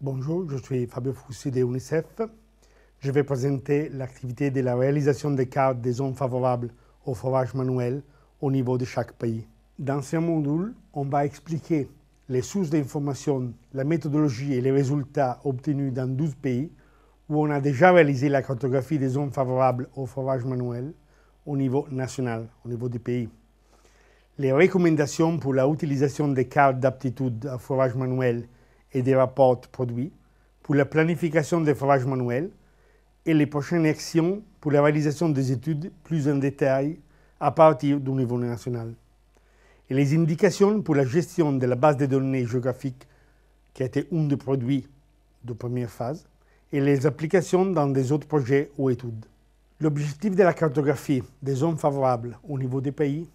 Bonjour, je suis Fabio Foussi de UNICEF. Je vais présenter l'activité de la réalisation des cartes des zones favorables au forage manuel au niveau de chaque pays. Dans ce module, on va expliquer les sources d'informations, la méthodologie et les résultats obtenus dans 12 pays où on a déjà réalisé la cartographie des zones favorables au forage manuel au niveau national, au niveau des pays. Les recommandations pour l'utilisation des cartes d'aptitude au forage manuel et des rapports produits pour la planification des forages manuels et les prochaines actions pour la réalisation des études plus en détail à partir du niveau national. Et les indications pour la gestion de la base de données géographiques qui a été un des produits de première phase et les applications dans des autres projets ou études. L'objectif de la cartographie des zones favorables au niveau des pays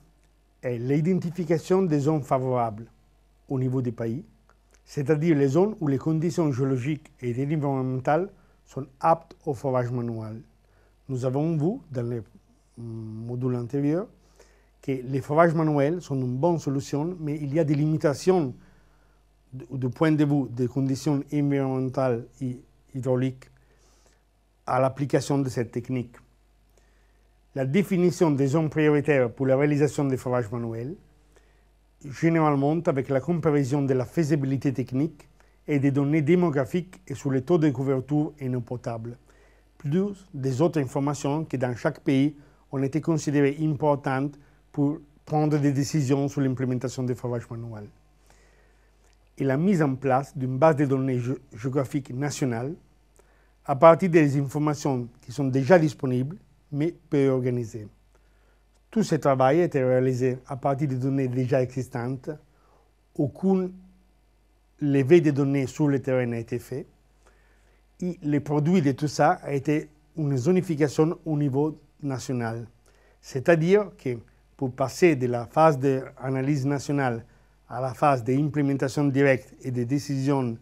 est l'identification des zones favorables au niveau des pays c'est-à-dire les zones où les conditions géologiques et environnementales sont aptes au forage manuel. Nous avons vu dans le mm, module antérieur que les forages manuels sont une bonne solution, mais il y a des limitations du point de vue des conditions environnementales et hydrauliques à l'application de cette technique. La définition des zones prioritaires pour la réalisation des forages manuels généralement avec la comparaison de la faisabilité technique et des données démographiques et sur les taux de couverture en eau potable, plus des autres informations qui dans chaque pays ont été considérées importantes pour prendre des décisions sur l'implémentation des forages manuels. Et la mise en place d'une base de données géographique nationale à partir des informations qui sont déjà disponibles, mais peu organisées. Tout ce travail a été réalisé à partir de données déjà existantes. Aucune levée de données sur le terrain n'a été faite. Et le produit de tout ça a été une zonification au niveau national. C'est-à-dire que pour passer de la phase d'analyse nationale à la phase d'implémentation directe et de décision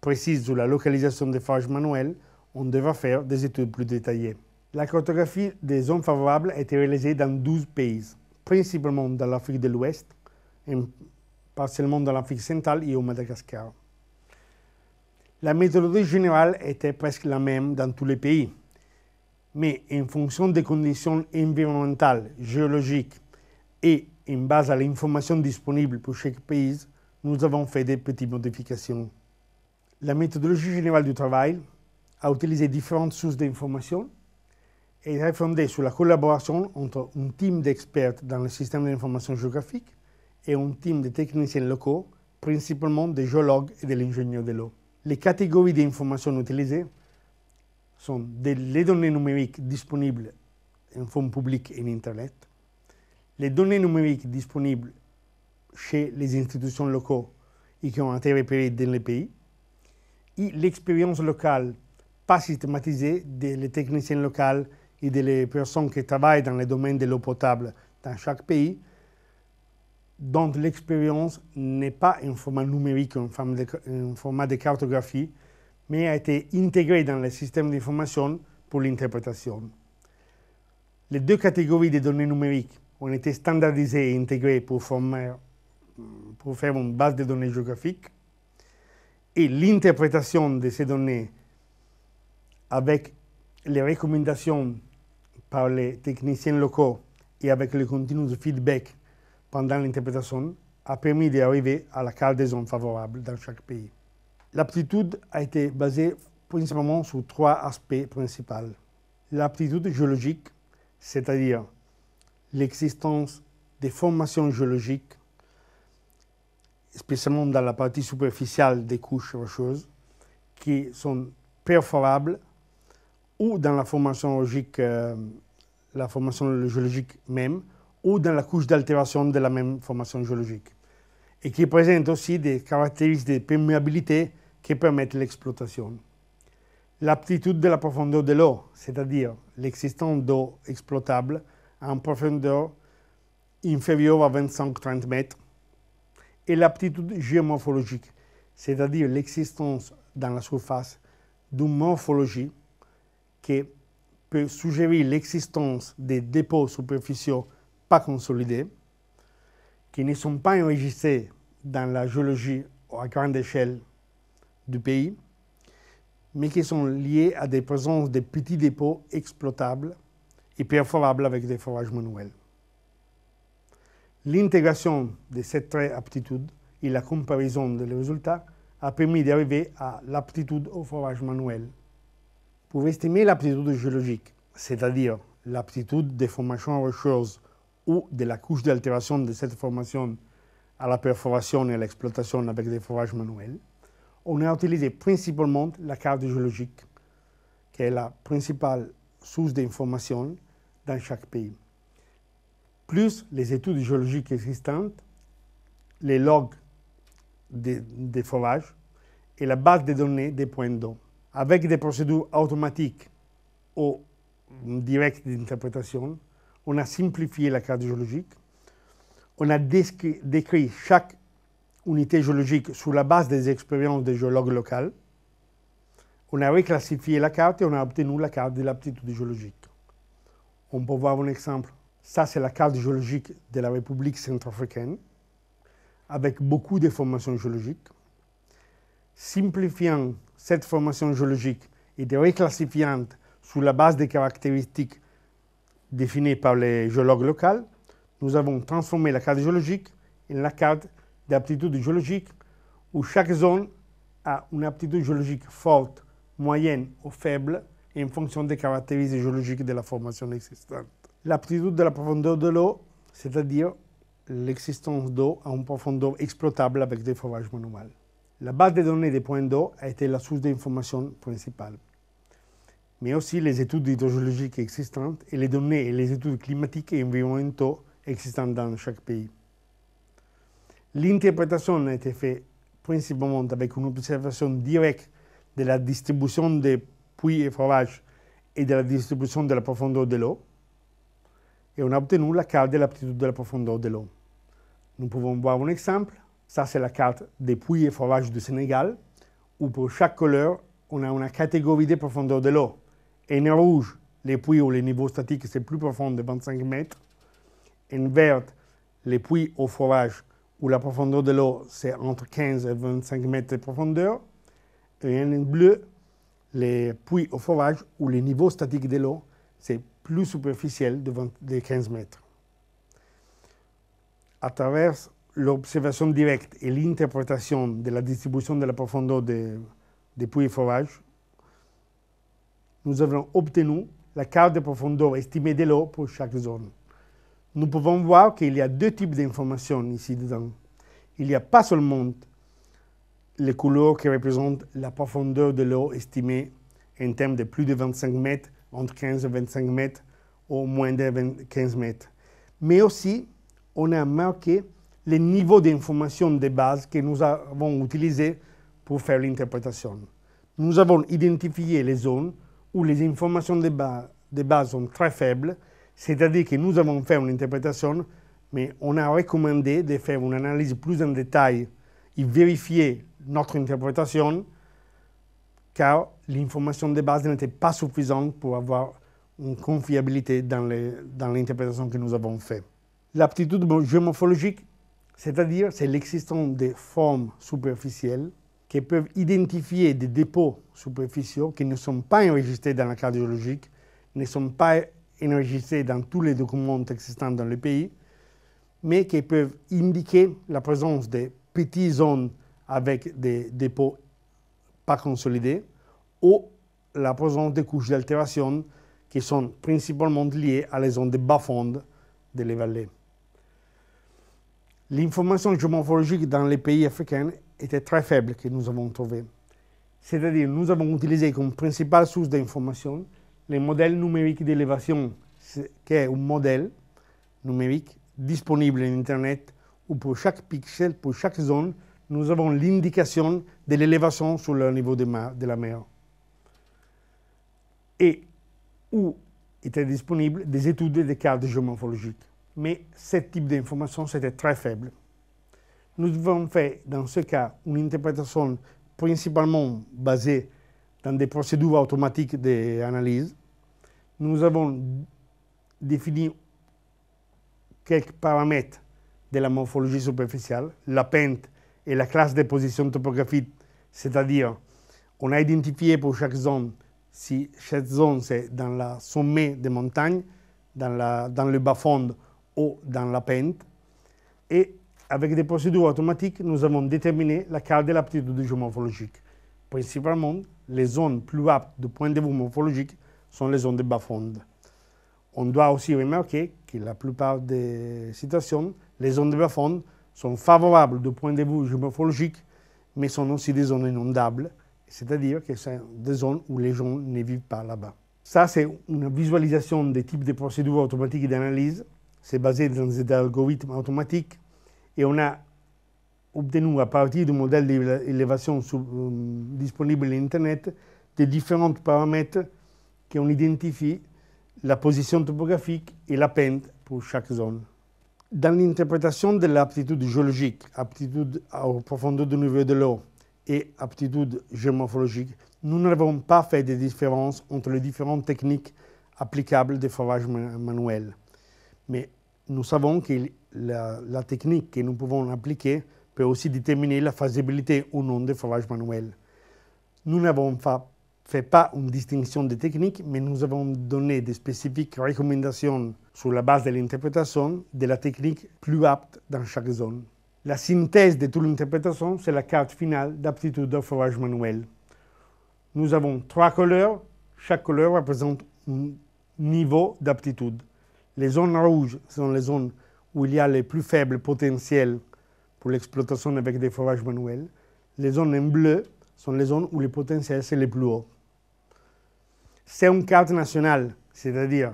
précise sur la localisation des forges manuelles, on devra faire des études plus détaillées. La cartographie des zones favorables a été réalisée dans 12 pays, principalement dans l'Afrique de l'Ouest, et partiellement dans l'Afrique centrale et au Madagascar. La méthodologie générale était presque la même dans tous les pays, mais en fonction des conditions environnementales, géologiques et en base à l'information disponible pour chaque pays, nous avons fait des petites modifications. La méthodologie générale du travail a utilisé différentes sources d'informations est fondée sur la collaboration entre un team d'experts dans le système d'information géographique et un team de techniciens locaux, principalement des géologues et de l'ingénieur de l'eau. Les catégories d'informations utilisées sont les données numériques disponibles en forme publique et en Internet, les données numériques disponibles chez les institutions locaux et qui ont été repérées dans les pays, et l'expérience locale pas systématisée des techniciens locaux et des personnes qui travaillent dans le domaine de l'eau potable dans chaque pays, dont l'expérience n'est pas un format numérique, un format de cartographie, mais a été intégrée dans le système d'information pour l'interprétation. Les deux catégories de données numériques ont été standardisées et intégrées pour, pour faire une base de données géographiques, et l'interprétation de ces données avec les recommandations par les techniciens locaux et avec le continu feedback pendant l'interprétation a permis d'arriver à la carte favorable dans chaque pays. L'aptitude a été basée principalement sur trois aspects principaux. L'aptitude géologique, c'est-à-dire l'existence des formations géologiques, spécialement dans la partie superficielle des couches rocheuses, qui sont perforables ou dans la formation euh, la formation géologique même, ou dans la couche d'altération de la même formation géologique, et qui présente aussi des caractéristiques de perméabilité qui permettent l'exploitation. L'aptitude de la profondeur de l'eau, c'est-à-dire l'existence d'eau exploitable à une profondeur inférieure à 25-30 mètres, et l'aptitude géomorphologique, c'est-à-dire l'existence dans la surface d'une morphologie qui peut suggérer l'existence des dépôts superficiaux pas consolidés, qui ne sont pas enregistrés dans la géologie à grande échelle du pays, mais qui sont liés à des présences de petits dépôts exploitables et perforables avec des forages manuels. L'intégration de cette traits aptitude et la comparaison des résultats a permis d'arriver à l'aptitude au forage manuel pour estimer l'aptitude géologique, c'est-à-dire l'aptitude des formations rocheuses ou de la couche d'altération de cette formation à la perforation et à l'exploitation avec des forages manuels, on a utilisé principalement la carte géologique, qui est la principale source d'information dans chaque pays. Plus les études géologiques existantes, les logs des, des forages et la base de données des points d'eau avec des procédures automatiques ou directes d'interprétation, on a simplifié la carte géologique, on a décrit chaque unité géologique sur la base des expériences des géologues locaux, on a reclassifié la carte et on a obtenu la carte de l'aptitude géologique. On peut voir un exemple. Ça, c'est la carte géologique de la République centrafricaine, avec beaucoup de formations géologiques simplifiant cette formation géologique et de reclassifiant sous la base des caractéristiques définies par les géologues locaux, nous avons transformé la carte géologique en la carte d'aptitude géologique où chaque zone a une aptitude géologique forte, moyenne ou faible en fonction des caractéristiques géologiques de la formation existante. L'aptitude de la profondeur de l'eau, c'est-à-dire l'existence d'eau à une profondeur exploitable avec des forages manuels. La base de données des points d'eau a été la source d'information principale, mais aussi les études hydrologiques existantes et les données et les études climatiques et environnementaux existantes dans chaque pays. L'interprétation a été faite principalement avec une observation directe de la distribution des puits et forages et de la distribution de la profondeur de l'eau, et on a obtenu la carte de l'aptitude de la profondeur de l'eau. Nous pouvons voir un exemple ça, c'est la carte des puits et forages du Sénégal, où pour chaque couleur, on a une catégorie de profondeur de l'eau. En rouge, les puits où les niveaux statiques c'est plus profond de 25 mètres. En vert, les puits au forage où la profondeur de l'eau c'est entre 15 et 25 mètres de profondeur. Et en bleu, les puits au forage où les niveaux statiques de l'eau c'est plus superficiel de 15 mètres. À travers l'observation directe et l'interprétation de la distribution de la profondeur des, puits puits forages, nous avons obtenu la carte de profondeur estimée de l'eau pour chaque zone. Nous pouvons voir qu'il y a deux types d'informations ici dedans. Il n'y a pas seulement les couleurs qui représentent la profondeur de l'eau estimée en termes de plus de 25 mètres, entre 15 et 25 mètres, ou moins de 15 mètres. Mais aussi, on a marqué les niveaux d'information de base que nous avons utilisés pour faire l'interprétation. Nous avons identifié les zones où les informations de, base, sont très faibles, c'est-à-dire que nous avons fait une interprétation, mais on a recommandé de faire une analyse plus en détail et vérifier notre interprétation, car l'information de base n'était pas suffisante pour avoir une confiabilité dans l'interprétation que nous avons faite. L'aptitude géomorphologique c'est-à-dire c'est l'existence de formes superficielles qui peuvent identifier des dépôts superficiaux qui ne sont pas enregistrés dans la carte géologique, ne sont pas enregistrés dans tous les documents existants dans le pays, mais qui peuvent indiquer la présence de petites zones avec des dépôts pas consolidés ou la présence de couches d'altération qui sont principalement liées à les zones de bas fonds de les vallées l'information géomorphologique dans les pays africains était très faible que nous avons trouvé. C'est-à-dire, nous avons utilisé comme principale source d'information les modèles numériques d'élévation, qui est un modèle numérique disponible sur Internet où pour chaque pixel, pour chaque zone, nous avons l'indication de l'élévation sur le niveau de, la mer. Et où étaient disponibles des études de cartes géomorphologiques mais ce type d'information, c'était très faible. Nous avons fait dans ce cas, une interprétation principalement basée dans des procédures automatiques d'analyse. Nous avons défini quelques paramètres de la morphologie superficielle, la pente et la classe des positions topographique, c'est-à-dire on a identifié pour chaque zone si cette zone c'est dans le sommet des montagnes, dans, dans le bas-fond ou dans la pente. Et avec des procédures automatiques, nous avons déterminé la carte de l'aptitude du Principalement, les zones plus aptes du point de vue morphologique sont les zones de bas-fond. On doit aussi remarquer que la plupart des situations, les zones de bas-fond sont favorables du point de vue géomorphologique, mais sont aussi des zones inondables, c'est-à-dire que c'est des zones où les gens ne vivent pas là-bas. Ça, c'est une visualisation des types de procédures automatiques d'analyse c'est basé dans des algorithmes automatiques et on a obtenu à partir du modèle d'élévation um, disponible à Internet des différents paramètres qui ont identifié la position topographique et la pente pour chaque zone. Dans l'interprétation de l'aptitude géologique, aptitude à profondeur du niveau de l'eau et aptitude géomorphologique, nous n'avons pas fait de différence entre les différentes techniques applicables de forage manuel. Mais nous savons que la, technique que nous pouvons appliquer peut aussi déterminer la faisabilité ou non des forages manuels. Nous n'avons pas fait pas une distinction de technique, mais nous avons donné des spécifiques recommandations sur la base de l'interprétation de la technique plus apte dans chaque zone. La synthèse de toute l'interprétation, c'est la carte finale d'aptitude de forage manuel. Nous avons trois couleurs, chaque couleur représente un niveau d'aptitude. Les zones rouges sont les zones où il y a les plus faibles potentiels pour l'exploitation avec des forages manuels. Les zones en sont les zones où les potentiels est les plus hauts. C'est une carte nationale, c'est-à-dire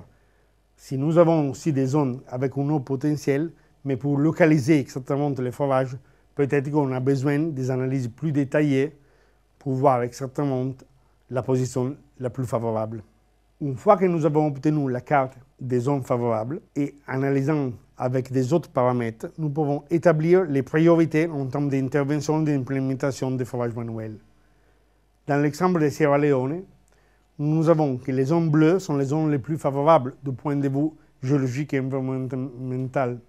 si nous avons aussi des zones avec un haut potentiel, mais pour localiser exactement les forages, peut-être qu'on a besoin des analyses plus détaillées pour voir exactement la position la plus favorable. Une fois que nous avons obtenu la carte des zones favorables et analysant avec des autres paramètres, nous pouvons établir les priorités en termes d'intervention et d'implémentation des forages manuels. Dans l'exemple de Sierra Leone, nous avons que les zones bleues sont les zones les plus favorables du point de vue géologique et environnemental.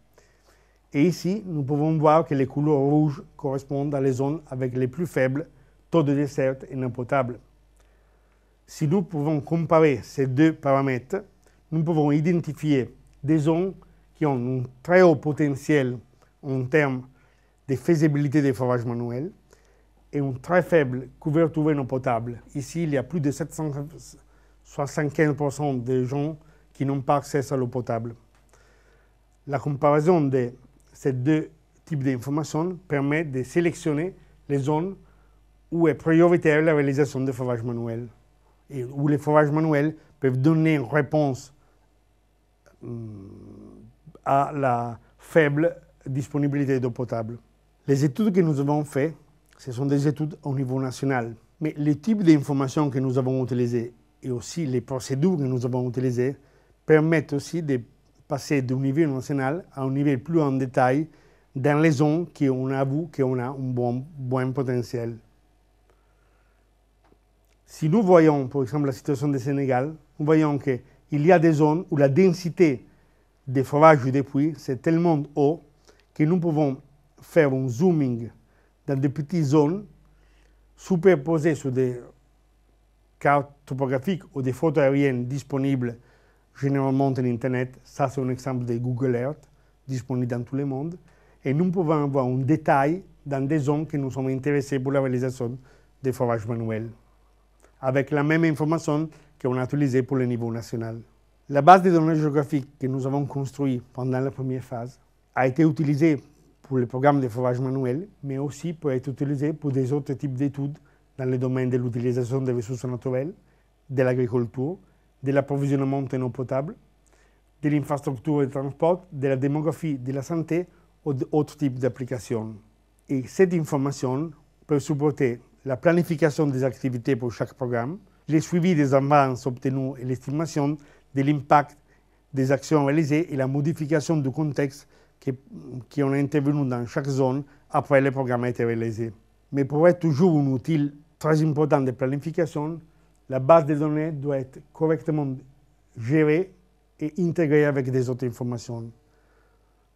Et ici, nous pouvons voir que les couleurs rouges correspondent à les zones avec les plus faibles taux de dessert et non potable. Si nous pouvons comparer ces deux paramètres, nous pouvons identifier des zones qui ont un très haut potentiel en termes de faisabilité des forages manuels et une très faible couverture non potable. Ici, il y a plus de 775% des gens qui n'ont pas accès à l'eau potable. La comparaison de ces deux types d'informations permet de sélectionner les zones où est prioritaire la réalisation des forages manuels et où les forages manuels peuvent donner une réponse Mm, à la faible disponibilité d'eau potable. Les études que nous avons faites, ce sont des études au niveau national, mais les types d'informations que nous avons utilisées et aussi les procédures que nous avons utilisées permettent aussi de passer d'un niveau national à un niveau plus en détail dans les zones qui on avoue qu'on a un bon, bon potentiel. Si nous voyons, par exemple, la situation du Sénégal, nous voyons que il y a des zones où la densité des forages des puits, c'est tellement haut que nous pouvons faire un zooming dans des petites zones superposées sur des cartes topographiques ou des photos aériennes disponibles généralement sur Internet. Ça, c'est un exemple de Google Earth disponible dans tout le monde. Et nous pouvons avoir un détail dans des zones que nous sommes intéressés pour la réalisation des forages manuels. Avec la même information, qu'on a utilisé pour le niveau national. La base de données géographiques que nous avons construite pendant la première phase a été utilisée pour le programme de forage manuel, mais aussi pour être utilisée pour des autres types d'études dans le domaine de l'utilisation des ressources naturelles, de l'agriculture, de l'approvisionnement en eau potable, de l'infrastructure de transport, de la démographie, de la santé ou d'autres types d'applications. Et cette information peut supporter la planification des activités pour chaque programme, les suivis des avances obtenues et l'estimation de l'impact des actions réalisées et la modification du contexte qui, qui ont intervenu dans chaque zone après les programmes été réalisés. Mais pour être toujours un outil très important de planification, la base des données doit être correctement gérée et intégrée avec des autres informations.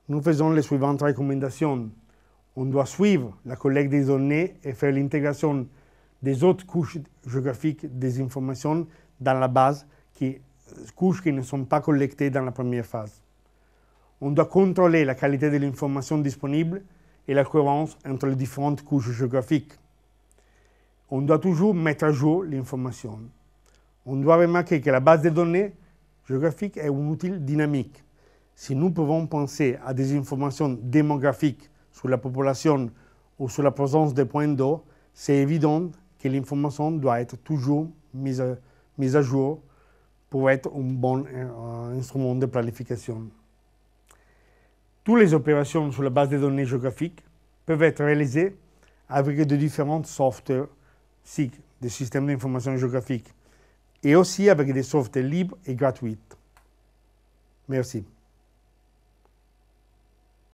Nous faisons les suivantes recommandations. On doit suivre la collecte des données et faire l'intégration des autres couches géographiques des informations dans la base, qui, couches qui ne sont pas collectées dans la première phase. On doit contrôler la qualité de l'information disponible et la cohérence entre les différentes couches géographiques. On doit toujours mettre à jour l'information. On doit remarquer que la base de données géographique est un outil dynamique. Si nous pouvons penser à des informations démographiques sur la population ou sur la présence de points d'eau, c'est évident que l'information doit être toujours mise à, mise à jour pour être un bon euh, instrument de planification. Toutes les opérations sur la base de données géographiques peuvent être réalisées avec de différents softwares SIG, des systèmes d'information géographique, et aussi avec des softwares libres et gratuites. Merci.